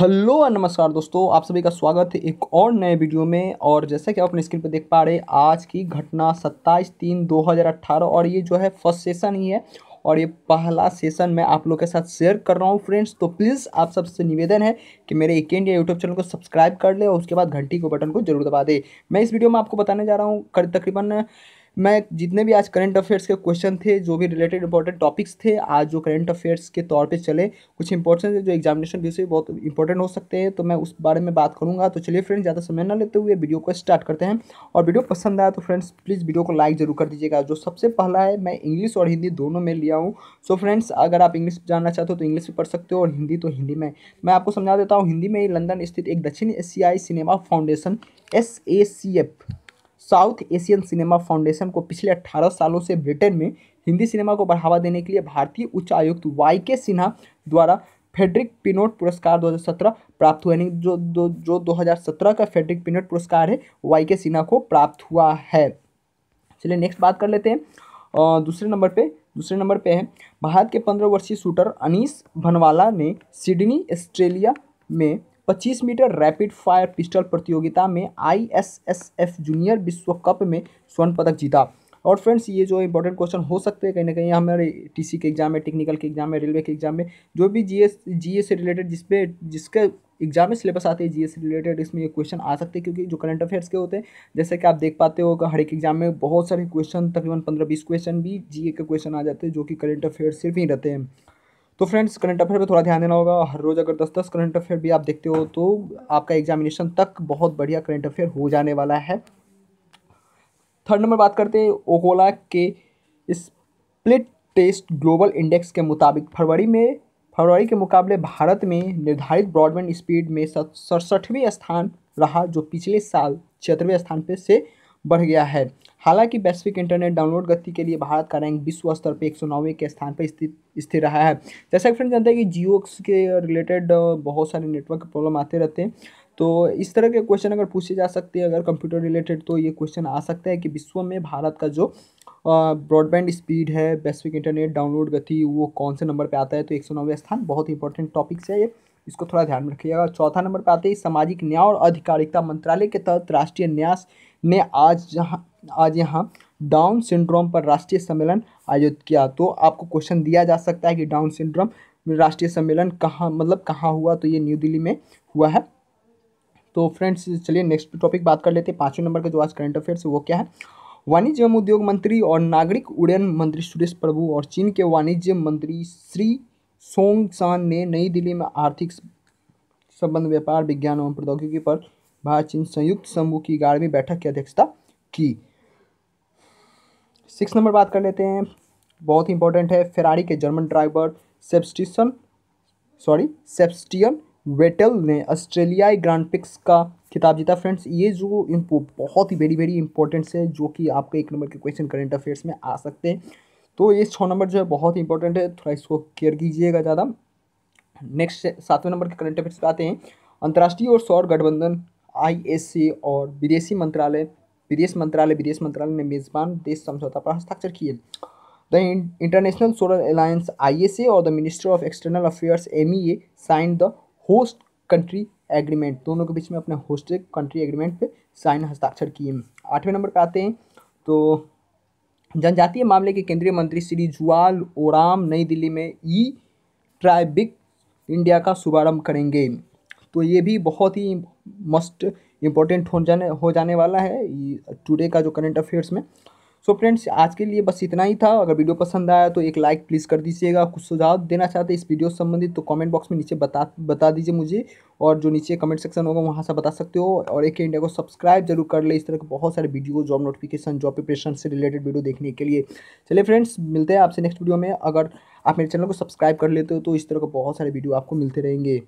hello और नमस्कार दोस्तों आप सभी का स्वागत है एक और नए वीडियो में और जैसा कि आप अपने स्क्रीन पर देख पा रहे आज की घटना 27 तीन 2018 और ये जो है फर्स्ट सेशन ही है और ये पहला सेशन मैं आप लोग के साथ शेयर कर रहा हूँ फ्रेंड्स तो प्लीज़ आप सबसे निवेदन है कि मेरे एक इंडिया यूट्यूब चैनल को सब्सक्राइब कर ले और उसके बाद घंटी के बटन को जरूर दबा दे मैं इस वीडियो में आपको बताने जा रहा हूँ तकरीबन मैं जितने भी आज करंट अफेयर्स के क्वेश्चन थे जो भी रिलेटेड इंपॉर्टेंट टॉपिक्स थे आज जो करंट अफेयर्स के तौर पे चले कुछ इंपॉर्टेंट जो एग्जामिनेशन से बहुत इंपॉर्टेंट हो सकते हैं तो मैं उस बारे में बात करूँगा तो चलिए फ्रेंड्स ज़्यादा समय ना लेते हुए वीडियो को स्टार्ट करते हैं और वीडियो पसंद आया तो फ्रेंड्स प्लीज़ वीडियो को लाइक जरूर कर दीजिएगा जो सबसे पहला है मैं इंग्लिश और हिंदी दोनों में लिया हूँ सो फ्रेंड्स अगर आप इंग्लिश जानना चाहते हो तो इंग्लिश भी पढ़ सकते हो और हिंदी तो हिंदी में मैं आपको समझा देता हूँ हिंदी में ही लंदन स्थित एक दक्षिण एशियाई cinema foundation S A C F South Asian cinema foundation को पिछले 18 सालों से ब्रिटेन में हिंदी सिनेमा को बढ़ावा देने के लिए भारतीय उच्च आयुक्त वाई के सिन्हा द्वारा फेडरिक पिनोट पुरस्कार 2017 प्राप्त हुआ यानी जो दो जो 2017 का फेडरिक पिनोट पुरस्कार है वाई के सिन्हा को प्राप्त हुआ है चलिए नेक्स्ट बात कर लेते हैं दूसरे नंबर पे दूसरे नंबर पे है भारत के पंद्रह वर्षीय शूटर अनीस भनवाला ने सिडनी ऑस्ट्रेलिया में पच्चीस मीटर रैपिड फायर पिस्टल प्रतियोगिता में I S S F junior विश्व कप में स्वर्ण पदक जीता और फ्रेंड्स ये जो इंपॉर्टेंट क्वेश्चन हो सकते हैं कहीं ना कहीं हमारे टीसी के एग्जाम में टेक्निकल के एग्जाम में रेलवे के एग्जाम में जो भी जीएस जीएस से रिलेटेड जिसपे जिसके एग्जाम में सिलेबस आते हैं जीएस रिलेटेड इसमें ये क्वेश्चन आ सकते हैं क्योंकि जो करंट अफेयर्स के होते हैं जैसे कि आप देख पाते हो हर एक एग्जाम में बहुत सारे क्वेश्चन तकरीबन पंद्रह बीस क्वेश्चन भी जीए के क्वेश्चन आ जाते हैं जो कि करंट अफेयर्स सिर्फ ही रहते हैं तो फ्रेंड्स करंट अफेयर पे थोड़ा ध्यान देना होगा हर रोज़ अगर दस दस करंट अफेयर भी आप देखते हो तो आपका एग्जामिनेशन तक बहुत बढ़िया करंट अफेयर हो जाने वाला है थर्ड नंबर बात करते हैं ओकोला के स्प्लिट टेस्ट ग्लोबल इंडेक्स के मुताबिक फरवरी में फरवरी के मुकाबले भारत में निर्धारित ब्रॉडबैंड स्पीड में सड़सठवें स्थान रहा जो पिछले साल छिहत्तरवें स्थान पर से बढ़ गया है हालांकि वैश्विक इंटरनेट डाउनलोड गति के लिए भारत का रैंक विश्व स्तर पर एक सौ नौवे के स्थान पर स्थित स्थिर रहा है जैसा कि फ्रेंड जानते हैं कि जियो के रिलेटेड बहुत सारे नेटवर्क प्रॉब्लम आते रहते हैं तो इस तरह के क्वेश्चन अगर पूछे जा सकते हैं अगर कंप्यूटर रिलेटेड तो ये क्वेश्चन आ सकता है कि विश्व में भारत का जो ब्रॉडबैंड स्पीड है वैश्विक इंटरनेट डाउनलोड गति वो कौन से नंबर पे आता है तो एक सौ स्थान बहुत इंपॉर्टेंट टॉपिक्स है ये इसको थोड़ा ध्यान में रखिएगा चौथा नंबर पर आते हैं सामाजिक न्याय और आधिकारिकता मंत्रालय के तहत राष्ट्रीय न्यास ने आज जहाँ आज यहाँ डाउन सिंड्रोम पर राष्ट्रीय सम्मेलन आयोजित किया तो आपको क्वेश्चन दिया जा सकता है कि डाउन सिंड्रोम राष्ट्रीय सम्मेलन कहाँ मतलब कहाँ हुआ तो ये न्यू दिल्ली में हुआ है तो फ्रेंड्स चलिए नेक्स्ट टॉपिक बात कर लेते हैं पाँचवें नंबर का जो आज करंट अफेयर्स वो क्या है वाणिज्य एवं उद्योग मंत्री और नागरिक उड्डयन मंत्री सुरेश प्रभु और चीन के वाणिज्य मंत्री श्री सोंग सान ने नई दिल्ली में आर्थिक संबंध व्यापार विज्ञान एवं प्रौद्योगिकी पर भारत चीन संयुक्त समूह की ग्यारहवीं बैठक की अध्यक्षता की सिक्स नंबर बात कर लेते हैं बहुत ही इंपॉर्टेंट है फेरारी के German driver Sebastian sorry Sebastian Vettel ने ऑस्ट्रेलियाई ग्रांड पिक्स का खिताब जीता फ्रेंड्स ये जो बहुत ही वेरी वेरी इंपॉर्टेंट है जो कि आपके एक नंबर के क्वेश्चन करेंट अफेयर्स में आ सकते हैं तो ये छः नंबर जो है बहुत ही इंपॉर्टेंट है थोड़ा इसको केयर कीजिएगा ज़्यादा नेक्स्ट सातवें नंबर के करंट अफेयर्स पे आते हैं अंतर्राष्ट्रीय और सौर गठबंधन आईएससी और विदेशी मंत्रालय विदेश मंत्रालय विदेश मंत्रालय ने मेजबान देश समझौता पर हस्ताक्षर किए the International Solar Alliance I और the Minister of External Affairs M E A sign the host country agreement दोनों के बीच में अपने होस्ट कंट्री एग्रीमेंट पे साइन हस्ताक्षर किए आठवें नंबर पर आते हैं तो जनजातीय मामले के केंद्रीय मंत्री श्री जुआल ओराम नई दिल्ली में ई ट्राइबिक इंडिया का शुभारंभ करेंगे तो ये भी बहुत ही मस्ट इम्पोर्टेंट हो जाने हो जाने वाला है टुडे का जो करंट अफेयर्स में सो so फ्रेंड्स आज के लिए बस इतना ही था अगर वीडियो पसंद आया तो एक लाइक प्लीज़ कर दीजिएगा कुछ सुझाव देना चाहते हैं इस वीडियो से संबंधित तो कमेंट बॉक्स में नीचे बता बता दीजिए मुझे और जो नीचे कमेंट सेक्शन होगा वहाँ से बता सकते हो और एक इंडिया को सब्सक्राइब जरूर कर ले इस तरह के बहुत सारे video job notification job preparation से रिलेटेड वीडियो देखने के लिए चलिए फ्रेंड्स मिलते हैं आपसे नेक्स्ट वीडियो में अगर आप मेरे चैनल को सब्सक्राइब कर लेते हो तो इस तरह के बहुत सारे वीडियो आपको मिलते रहेंगे